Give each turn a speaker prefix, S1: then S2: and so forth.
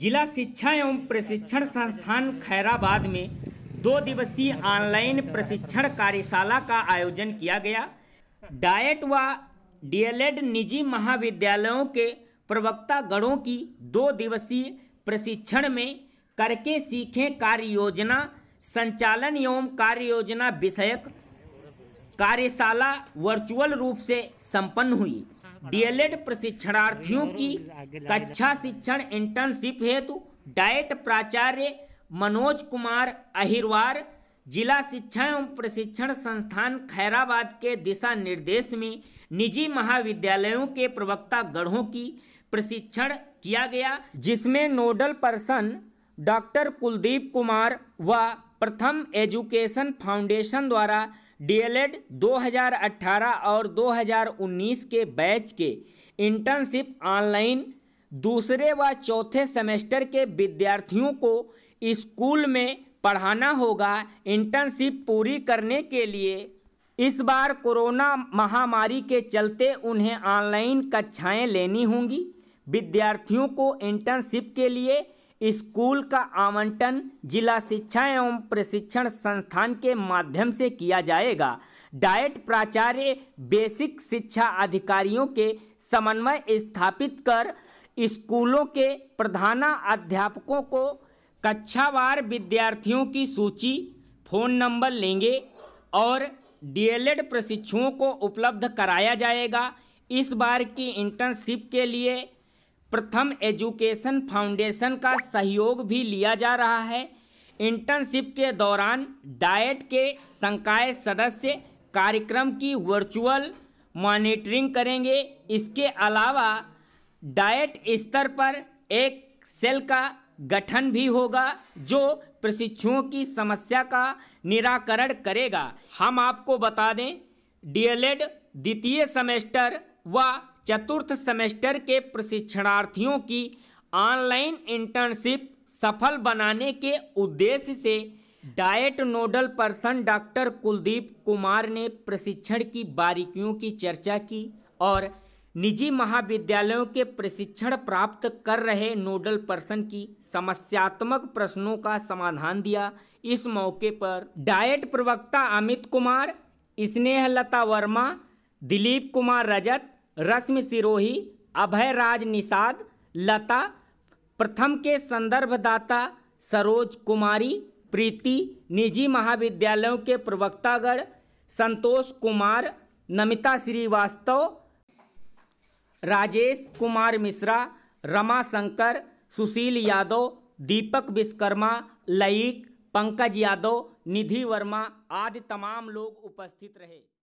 S1: जिला शिक्षा एवं प्रशिक्षण संस्थान खैराबाद में दो दिवसीय ऑनलाइन प्रशिक्षण कार्यशाला का आयोजन किया गया डायट व डीएलएड निजी महाविद्यालयों के प्रवक्ता गणों की दो दिवसीय प्रशिक्षण में करके सीखें कार्य योजना संचालन एवं कार्य योजना विषयक कार्यशाला वर्चुअल रूप से संपन्न हुई डीएलएड प्रशिक्षणार्थियों की कक्षा शिक्षण इंटर्नशिप हेतु डाइट प्राचार्य मनोज कुमार अहिरवार जिला शिक्षा एवं प्रशिक्षण संस्थान खैराबाद के दिशा निर्देश में निजी महाविद्यालयों के प्रवक्ता गढ़ों की प्रशिक्षण किया गया जिसमें nodal person doctor Kuldeep Kumar व प्रथम एजुकेशन फाउंडेशन द्वारा डीएलएड 2018 और 2019 के बैच के इंटर्नशिप ऑनलाइन दूसरे व चौथे सेमेस्टर के विद्यार्थियों को स्कूल में पढ़ाना होगा इंटर्नशिप पूरी करने के लिए इस बार कोरोना महामारी के चलते उन्हें ऑनलाइन कक्षाएं लेनी होंगी विद्यार्थियों को इंटर्नशिप के लिए स्कूल का आवंटन जिला शिक्षा एवं प्रशिक्षण संस्थान के माध्यम से किया जाएगा डाइट प्राचार्य बेसिक शिक्षा अधिकारियों के समन्वय स्थापित कर स्कूलों के प्रधाना अध्यापकों को कक्षावार विद्यार्थियों की सूची फ़ोन नंबर लेंगे और डीएलएड प्रशिक्षुओं को उपलब्ध कराया जाएगा इस बार की इंटर्नशिप के लिए प्रथम एजुकेशन फाउंडेशन का सहयोग भी लिया जा रहा है इंटर्नशिप के दौरान डाइट के संकाय सदस्य कार्यक्रम की वर्चुअल मॉनिटरिंग करेंगे इसके अलावा डाइट स्तर पर एक सेल का गठन भी होगा जो प्रशिक्षुओं की समस्या का निराकरण करेगा हम आपको बता दें डीएलएड द्वितीय सेमेस्टर व चतुर्थ सेमेस्टर के प्रशिक्षणार्थियों की ऑनलाइन इंटर्नशिप सफल बनाने के उद्देश्य से DIET nodal person doctor Kuldeep Kumar ने प्रशिक्षण की बारीकियों की चर्चा की और निजी महाविद्यालयों के प्रशिक्षण प्राप्त कर रहे नोडल पर्सन की समस्यात्मक प्रश्नों का समाधान दिया इस मौके पर डाइट प्रवक्ता अमित कुमार स्नेहलता वर्मा दिलीप कुमार रजत रश्मि सिरोही अभय राज निषाद लता प्रथम के संदर्भदाता सरोज कुमारी प्रीति निजी महाविद्यालयों के प्रवक्तागण संतोष कुमार नमिता श्रीवास्तव राजेश कुमार मिश्रा रमा शंकर सुशील यादव दीपक विश्वकर्मा लयिक पंकज यादव निधि वर्मा आदि तमाम लोग उपस्थित रहे